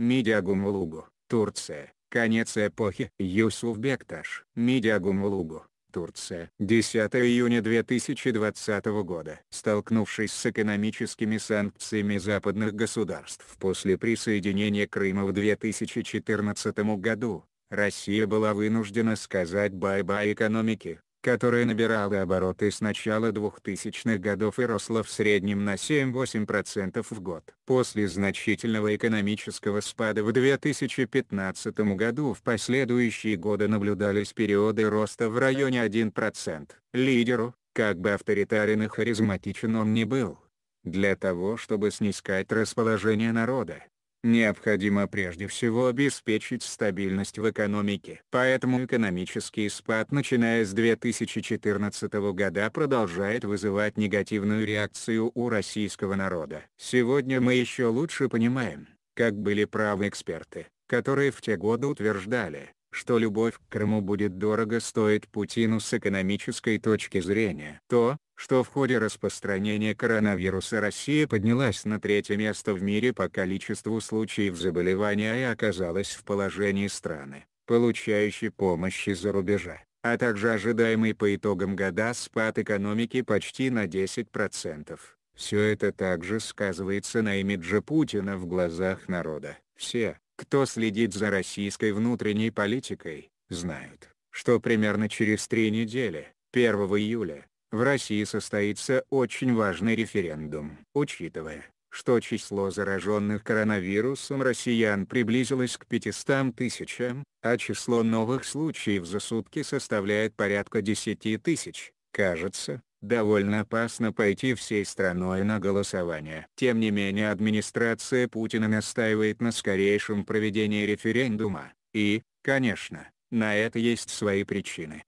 Медиагумулугу, Турция, конец эпохи. Юсуф Бекташ, Медиагумулугу, Турция. 10 июня 2020 года. Столкнувшись с экономическими санкциями западных государств после присоединения Крыма в 2014 году, Россия была вынуждена сказать бай-бай экономике, которая набирала обороты с начала 2000-х годов и росла в среднем на 7-8% в год. После значительного экономического спада в 2015 году в последующие годы наблюдались периоды роста в районе 1%. Лидеру, как бы авторитарен и харизматичен он ни был, для того чтобы снискать расположение народа, Необходимо прежде всего обеспечить стабильность в экономике. Поэтому экономический спад начиная с 2014 года продолжает вызывать негативную реакцию у российского народа. Сегодня мы еще лучше понимаем, как были правы эксперты, которые в те годы утверждали, что любовь к Крыму будет дорого стоить Путину с экономической точки зрения. То, что в ходе распространения коронавируса Россия поднялась на третье место в мире по количеству случаев заболевания и оказалась в положении страны, получающей помощь из-за рубежа, а также ожидаемый по итогам года спад экономики почти на 10%. Все это также сказывается на имидже Путина в глазах народа. Все, кто следит за российской внутренней политикой, знают, что примерно через три недели, 1 июля, в России состоится очень важный референдум. Учитывая, что число зараженных коронавирусом россиян приблизилось к 500 тысячам, а число новых случаев за сутки составляет порядка 10 тысяч, кажется, довольно опасно пойти всей страной на голосование. Тем не менее администрация Путина настаивает на скорейшем проведении референдума, и, конечно, на это есть свои причины.